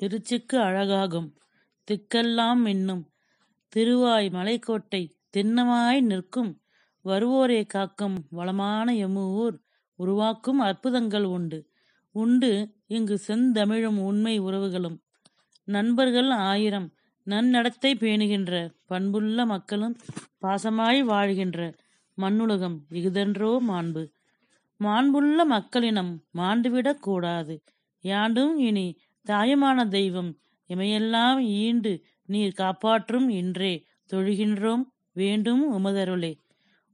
திருச்சிக்கு அழகாகும் திக்கெல்லாம் மின்னும் திருவாய் மலைக்கோட்டை திண்ணமாய் நிற்கும் வருவோரை காக்கும் வளமான எம்மூர் உருவாக்கும் அற்புதங்கள் உண்டு உண்டு இங்கு செந்தமிழும் உண்மை உறவுகளும் நண்பர்கள் ஆயிரம் நன்னடத்தை பேணுகின்ற பண்புள்ள மக்களும் பாசமாய் வாழ்கின்ற மண்ணுலகம் இகுதென்றோ மாண்பு மாண்புள்ள மக்களினம் மாண்டுவிடக் கூடாது யாண்டும் இனி தாயமான தெய்வம் இமையெல்லாம் ஈண்டு நீர் காப்பாற்றும் இன்றே தொழுகின்றோம் வேண்டும் உமதருளே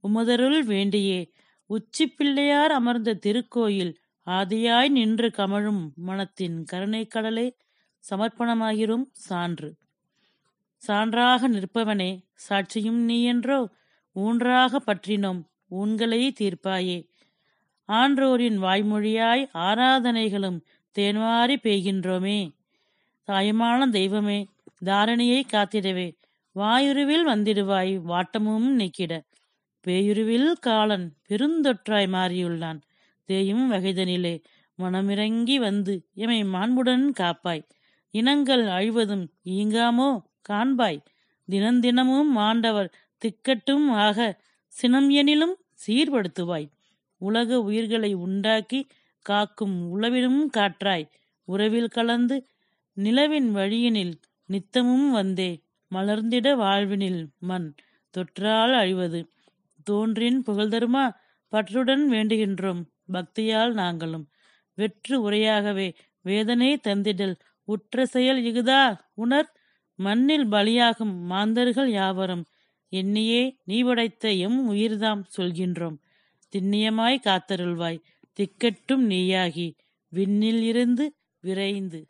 உமதருள் வேண்டியே உச்சி பிள்ளையார் அமர்ந்த திருக்கோயில் ஆதியாய் நின்று கமழும் மனத்தின் கருணை கடலே சமர்ப்பணமாகிறோம் சான்று சான்றாக நிற்பவனே சாட்சியும் நீ என்றோ ஊன்றாக பற்றினோம் ஊன்களை தீர்ப்பாயே ஆன்றோரின் வாய்மொழியாய் ஆராதனைகளும் தேன்வாரி பெய்கின்றோமே தாயுமான தெய்வமே தாரணியை காத்திடவே வாயுருவில் வந்திடுவாய் வாட்டமும் நீக்கிட பேயுருவில் காலன் பெருந்தொற்றாய் மாறியுள்ளான் தேயும் வகைதனிலே மனமிறங்கி வந்து எமை மாண்புடன் காப்பாய் இனங்கள் அழிவதும் ஈங்காமோ காண்பாய் தினந்தினமும் மாண்டவர் திக்கட்டும் ஆக சினம் எனிலும் சீர்படுத்துவாய் உலக உயிர்களை உண்டாக்கி காக்கும் உளவிலும் காற்றாய் உறவில் கலந்து நிலவின் வழியினில் நித்தமும் வந்தே மலர்ந்திட வாழ்வினில் மண் தொற்றால் அழிவது தோன்றின் புகழ்தருமா பற்றுடன் வேண்டுகின்றோம் பக்தியால் நாங்களும் வெற்று உரையாகவே வேதனை தந்திடல் உற்ற செயல் இகுதா உணர் மண்ணில் பலியாகும் மாந்தர்கள் யாவரும் எண்ணியே நீ படைத்த எம் உயிர்தாம் சொல்கின்றோம் திண்ணியமாய் காத்தருள்வாய் திக்கட்டும் நீயாகி விண்ணில் இருந்து விரைந்து